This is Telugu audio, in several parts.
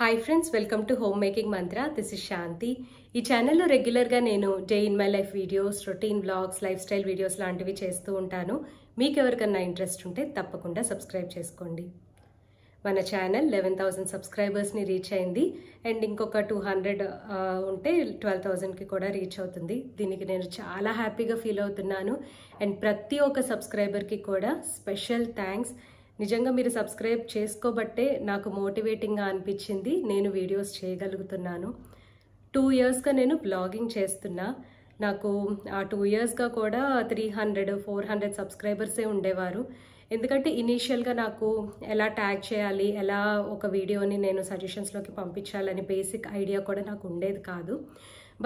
hi friends welcome to home making Mantra this is Shanti ఈ ఛానల్లో రెగ్యులర్గా నేను day in my life videos routine blogs life style videos లాంటివి చేస్తూ ఉంటాను మీకు ఎవరికన్నా ఇంట్రెస్ట్ ఉంటే తప్పకుండా సబ్స్క్రైబ్ చేసుకోండి మన ఛానల్ లెవెన్ థౌజండ్ సబ్స్క్రైబర్స్ని రీచ్ అయింది అండ్ ఇంకొక టూ హండ్రెడ్ ఉంటే ట్వెల్వ్ థౌజండ్కి కూడా రీచ్ అవుతుంది దీనికి నేను చాలా హ్యాపీగా ఫీల్ అవుతున్నాను అండ్ ప్రతి ఒక్క సబ్స్క్రైబర్కి కూడా స్పెషల్ థ్యాంక్స్ నిజంగా మీరు సబ్స్క్రైబ్ చేసుకోబట్టే నాకు మోటివేటింగ్గా అనిపించింది నేను వీడియోస్ చేయగలుగుతున్నాను టూ ఇయర్స్గా నేను బ్లాగింగ్ చేస్తున్నా నాకు ఆ టూ ఇయర్స్గా కూడా త్రీ హండ్రెడ్ ఫోర్ హండ్రెడ్ సబ్స్క్రైబర్సే ఉండేవారు ఎందుకంటే ఇనీషియల్గా నాకు ఎలా ట్యాగ్ చేయాలి ఎలా ఒక వీడియోని నేను సజెషన్స్లోకి పంపించాలని బేసిక్ ఐడియా కూడా నాకు ఉండేది కాదు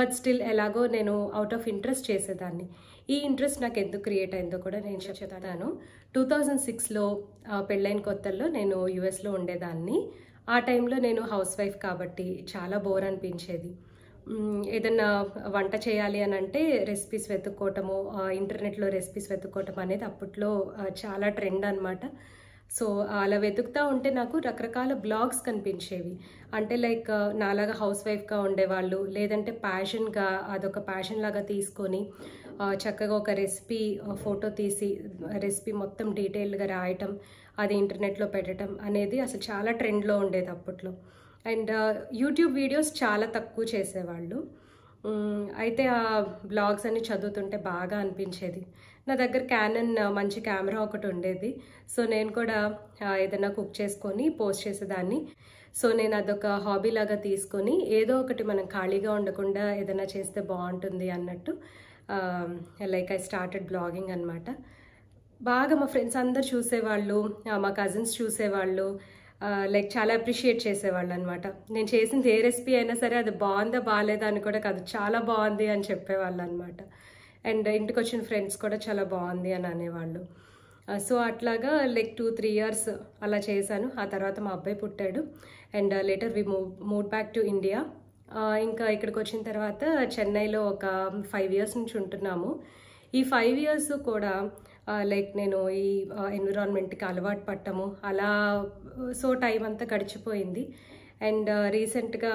బట్ స్టిల్ ఎలాగో నేను అవుట్ ఆఫ్ ఇంట్రెస్ట్ చేసేదాన్ని ఈ ఇంట్రెస్ట్ నాకు ఎందుకు క్రియేట్ అయిందో కూడా నేను చెప్తాను టూ థౌజండ్ సిక్స్లో పెళ్ళైన కొత్తల్లో నేను యుఎస్లో ఉండేదాన్ని ఆ టైంలో నేను హౌస్ వైఫ్ కాబట్టి చాలా బోర్ అనిపించేది ఏదన్నా వంట చేయాలి అని అంటే రెసిపీస్ వెతుక్కోవటము ఇంటర్నెట్లో రెసిపీస్ వెతుక్కోవటం అనేది అప్పట్లో చాలా ట్రెండ్ అనమాట సో అలా వెతుకుతూ ఉంటే నాకు రకరకాల బ్లాగ్స్ కనిపించేవి అంటే లైక్ నాలాగా హౌస్ వైఫ్గా ఉండేవాళ్ళు లేదంటే ప్యాషన్గా అదొక ప్యాషన్ లాగా తీసుకొని చక్కగా ఒక రెసిపీ ఫోటో తీసి రెసిపీ మొత్తం డీటెయిల్గా రాయటం అది ఇంటర్నెట్లో పెట్టడం అనేది అసలు చాలా ట్రెండ్లో ఉండేది అప్పట్లో అండ్ యూట్యూబ్ వీడియోస్ చాలా తక్కువ చేసేవాళ్ళు అయితే ఆ బ్లాగ్స్ అన్ని చదువుతుంటే బాగా అనిపించేది నా దగ్గర క్యానన్ మంచి కెమెరా ఒకటి ఉండేది సో నేను కూడా ఏదైనా కుక్ చేసుకొని పోస్ట్ చేసేదాన్ని సో నేను అదొక హాబీ లాగా తీసుకొని ఏదో ఒకటి మనం ఖాళీగా ఉండకుండా ఏదైనా చేస్తే బాగుంటుంది అన్నట్టు లైక్ ఐ స్టార్టెడ్ బ్లాగింగ్ అనమాట బాగా మా ఫ్రెండ్స్ అందరు చూసేవాళ్ళు మా కజిన్స్ చూసేవాళ్ళు లైక్ చాలా అప్రిషియేట్ చేసేవాళ్ళు అనమాట నేను చేసింది ఏ రెసిపీ అయినా సరే అది బాగుందా బాగాలేదా అని కూడా కాదు చాలా బాగుంది అని చెప్పేవాళ్ళు అనమాట అండ్ ఇంటికి వచ్చిన ఫ్రెండ్స్ కూడా చాలా బాగుంది అని అనేవాళ్ళు సో అట్లాగా లైక్ టూ త్రీ ఇయర్స్ అలా చేశాను ఆ తర్వాత మా అబ్బాయి పుట్టాడు and later we move moved back to India ఇంకా ఇక్కడికి వచ్చిన తర్వాత చెన్నైలో ఒక ఫైవ్ ఇయర్స్ నుంచి ఉంటున్నాము ఈ ఫైవ్ ఇయర్స్ కూడా లైక్ నేను ఈ ఎన్విరాన్మెంట్కి అలవాటు పట్టము అలా సో టైం అంతా గడిచిపోయింది అండ్ రీసెంట్గా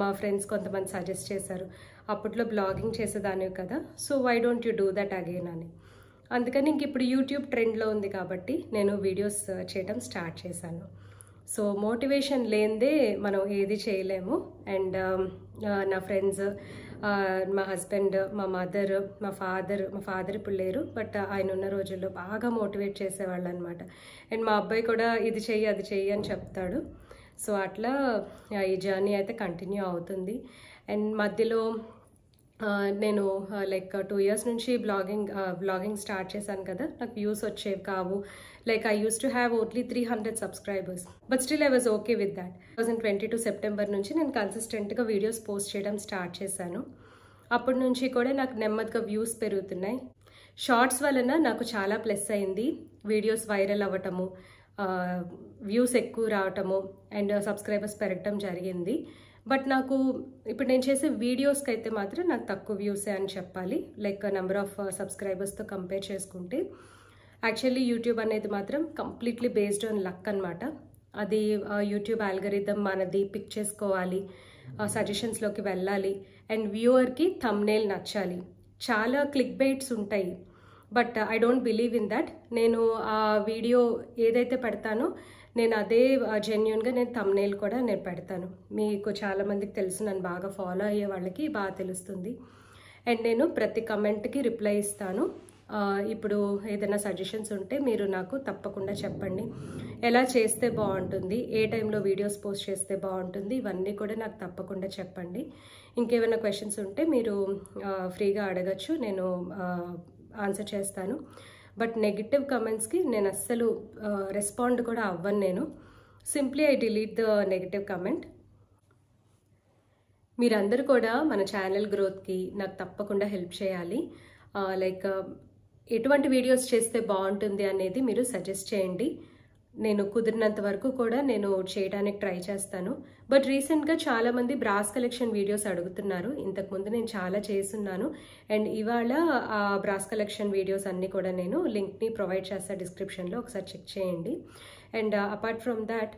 మా ఫ్రెండ్స్ కొంతమంది సజెస్ట్ చేశారు అప్పట్లో బ్లాగింగ్ చేసేదాని కదా so why don't you do that again అని అందుకని ఇంక ఇప్పుడు యూట్యూబ్ ట్రెండ్లో ఉంది కాబట్టి నేను వీడియోస్ చేయడం స్టార్ట్ చేశాను సో మోటివేషన్ లేనిదే మనం ఏది చేయలేము అండ్ um, నా ఫ్రెండ్స్ మా హస్బెండ్ మా మదర్ మా ఫాదర్ మా ఫాదర్ ఇప్పుడు లేరు బట్ ఆయన ఉన్న రోజుల్లో బాగా మోటివేట్ చేసేవాళ్ళు అనమాట అండ్ మా అబ్బాయి కూడా ఇది చెయ్యి అది చెయ్యి అని చెప్తాడు సో అట్లా ఈ జర్నీ అయితే కంటిన్యూ అవుతుంది అండ్ మధ్యలో నేను లైక్ టూ ఇయర్స్ నుంచి బ్లాగింగ్ బ్లాగింగ్ స్టార్ట్ చేశాను కదా నాకు వ్యూస్ వచ్చేవి కావు like I used to have only three hundred subscribers but still I was okay with that thousand twenty two September నుంచి నేను కన్సిస్టెంట్గా వీడియోస్ పోస్ట్ చేయడం స్టార్ట్ చేశాను అప్పటి నుంచి కూడా నాకు నెమ్మదిగా వ్యూస్ పెరుగుతున్నాయి షార్ట్స్ వలన నాకు చాలా ప్లస్ అయింది వీడియోస్ వైరల్ అవ్వటము వ్యూస్ ఎక్కువ రావటము అండ్ సబ్స్క్రైబర్స్ పెరగటం జరిగింది బట్ నాకు ఇప్పుడు నేను చేసే వీడియోస్కి అయితే మాత్రం నాకు తక్కువ వ్యూసే అని చెప్పాలి లైక్ నెంబర్ ఆఫ్ సబ్స్క్రైబర్స్తో కంపేర్ చేసుకుంటే యాక్చువల్లీ యూట్యూబ్ అనేది మాత్రం కంప్లీట్లీ బేస్డ్ ఆన్ లక్ అనమాట అది యూట్యూబ్ ఆల్గరిథమ్ మనది పిక్ చేసుకోవాలి సజెషన్స్లోకి వెళ్ళాలి అండ్ వ్యూవర్కి థమ్నేల్ నచ్చాలి చాలా క్లిక్ బెయిట్స్ ఉంటాయి but I don't believe in that నేను ఆ వీడియో ఏదైతే పెడతానో నేను అదే జెన్యున్గా నేను తమ్నేల్ కూడా నేను పెడతాను మీకు చాలామందికి తెలుసు నన్ను బాగా ఫాలో అయ్యే వాళ్ళకి బాగా తెలుస్తుంది అండ్ నేను ప్రతి కమెంట్కి రిప్లై ఇస్తాను ఇప్పుడు ఏదైనా సజెషన్స్ ఉంటే మీరు నాకు తప్పకుండా చెప్పండి ఎలా చేస్తే బాగుంటుంది ఏ టైంలో వీడియోస్ పోస్ట్ చేస్తే బాగుంటుంది ఇవన్నీ కూడా నాకు తప్పకుండా చెప్పండి ఇంకేమైనా క్వశ్చన్స్ ఉంటే మీరు ఫ్రీగా అడగచ్చు నేను ఆన్సర్ చేస్తాను బట్ నెగిటివ్ కమెంట్స్కి నేను అస్సలు రెస్పాండ్ కూడా అవ్వను నేను simply I delete the negative comment మీరందరూ కూడా మన ఛానల్ గ్రోత్కి నాకు తప్పకుండా హెల్ప్ చేయాలి లైక్ ఎటువంటి వీడియోస్ చేస్తే బాగుంటుంది అనేది మీరు సజెస్ట్ చేయండి నేను కుదిరినంత వరకు కూడా నేను చేయడానికి ట్రై చేస్తాను బట్ రీసెంట్గా చాలామంది బ్రాస్ కలెక్షన్ వీడియోస్ అడుగుతున్నారు ఇంతకుముందు నేను చాలా చేస్తున్నాను అండ్ ఇవాళ ఆ బ్రాస్ కలెక్షన్ వీడియోస్ అన్నీ కూడా నేను లింక్ని ప్రొవైడ్ చేస్తాను డిస్క్రిప్షన్లో ఒకసారి చెక్ చేయండి and apart from that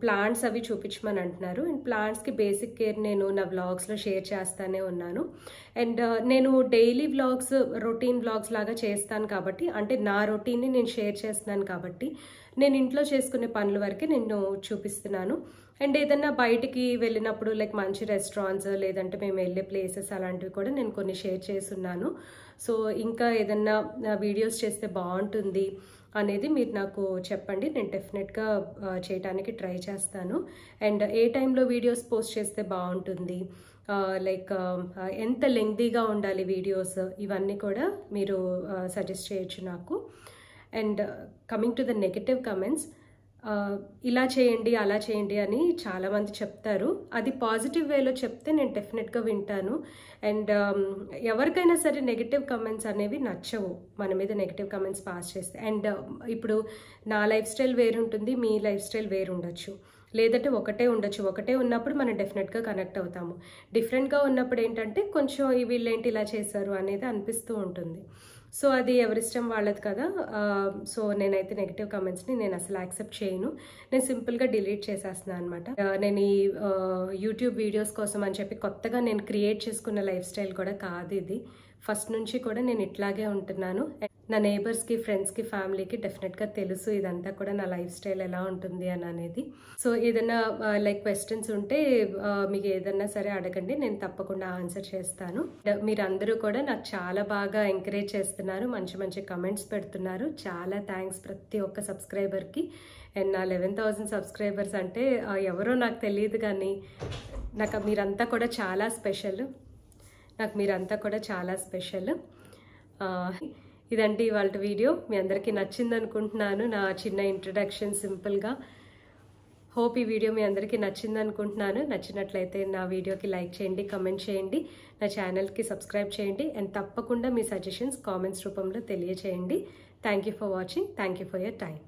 plants అవి చూపించమని అంటున్నారు అండ్ ప్లాంట్స్కి బేసిక్ కేర్ నేను నా వ్లాగ్స్లో షేర్ చేస్తానే ఉన్నాను అండ్ నేను డైలీ వ్లాగ్స్ రొటీన్ వ్లాగ్స్ లాగా చేస్తాను కాబట్టి అంటే నా రొటీన్ని నేను షేర్ చేస్తున్నాను కాబట్టి నేను ఇంట్లో చేసుకునే పనుల వరకే నేను చూపిస్తున్నాను అండ్ ఏదన్నా బయటికి వెళ్ళినప్పుడు లైక్ మంచి రెస్టారెంట్స్ లేదంటే మేము వెళ్ళే ప్లేసెస్ అలాంటివి కూడా నేను కొన్ని షేర్ చేస్తున్నాను సో ఇంకా ఏదన్నా వీడియోస్ చేస్తే బాగుంటుంది అనేది మీరు నాకు చెప్పండి నేను డెఫినెట్గా చేయడానికి ట్రై చేస్తాను అండ్ ఏ టైంలో వీడియోస్ పోస్ట్ చేస్తే బాగుంటుంది లైక్ ఎంత లెంగ్దీగా ఉండాలి వీడియోస్ ఇవన్నీ కూడా మీరు సజెస్ట్ చేయొచ్చు నాకు and coming to the negative comments ఇలా చేయండి అలా చేయండి అని చాలామంది చెప్తారు అది పాజిటివ్ వేలో చెప్తే నేను డెఫినెట్గా వింటాను అండ్ um, ఎవరికైనా సరే నెగిటివ్ కమెంట్స్ అనేవి నచ్చవు మన మీద నెగిటివ్ కమెంట్స్ పాస్ చేస్తే అండ్ um, ఇప్పుడు నా లైఫ్ స్టైల్ వేరుంటుంది మీ లైఫ్ స్టైల్ వేరుండొచ్చు లేదంటే ఒకటే ఉండొచ్చు ఒకటే ఉన్నప్పుడు మనం డెఫినెట్గా కనెక్ట్ అవుతాము డిఫరెంట్గా ఉన్నప్పుడు ఏంటంటే కొంచెం వీళ్ళేంటి ఇలా చేశారు అనేది అనిపిస్తూ ఉంటుంది సో అది ఎవరిష్టం వాళ్ళది కదా సో నేనైతే నెగిటివ్ కమెంట్స్ని నేను అసలు యాక్సెప్ట్ చేయను నేను సింపుల్గా డిలీట్ చేసేస్తున్నాను అనమాట నేను ఈ యూట్యూబ్ వీడియోస్ కోసం అని చెప్పి కొత్తగా నేను క్రియేట్ చేసుకున్న లైఫ్ స్టైల్ కూడా కాదు ఇది ఫస్ట్ నుంచి కూడా నేను ఇట్లాగే ఉంటున్నాను నా నేబర్స్కి ఫ్రెండ్స్కి ఫ్యామిలీకి డెఫినెట్గా తెలుసు ఇదంతా కూడా నా లైఫ్ స్టైల్ ఎలా ఉంటుంది అని అనేది సో ఏదైనా లైక్ uh, క్వశ్చన్స్ ఉంటే uh, మీకు ఏదన్నా సరే అడగండి నేను తప్పకుండా ఆన్సర్ చేస్తాను మీరందరూ కూడా నాకు చాలా బాగా ఎంకరేజ్ చేస్తున్నారు మంచి మంచి కమెంట్స్ పెడుతున్నారు చాలా థ్యాంక్స్ ప్రతి ఒక్క సబ్స్క్రైబర్కి అండ్ నా లెవెన్ థౌజండ్ సబ్స్క్రైబర్స్ అంటే uh, ఎవరో నాకు తెలియదు కానీ నాకు మీరంతా కూడా చాలా స్పెషల్ నాకు మీరంతా కూడా చాలా స్పెషల్ ఇదండి ఇవాళ వీడియో మీ అందరికీ నచ్చింది అనుకుంటున్నాను నా చిన్న ఇంట్రడక్షన్ సింపుల్గా హోప్ ఈ వీడియో మీ అందరికీ నచ్చింది అనుకుంటున్నాను నచ్చినట్లయితే నా వీడియోకి లైక్ చేయండి కమెంట్ చేయండి నా ఛానల్కి సబ్స్క్రైబ్ చేయండి అండ్ తప్పకుండా మీ సజెషన్స్ కామెంట్స్ రూపంలో తెలియచేయండి thank for watching thank for your time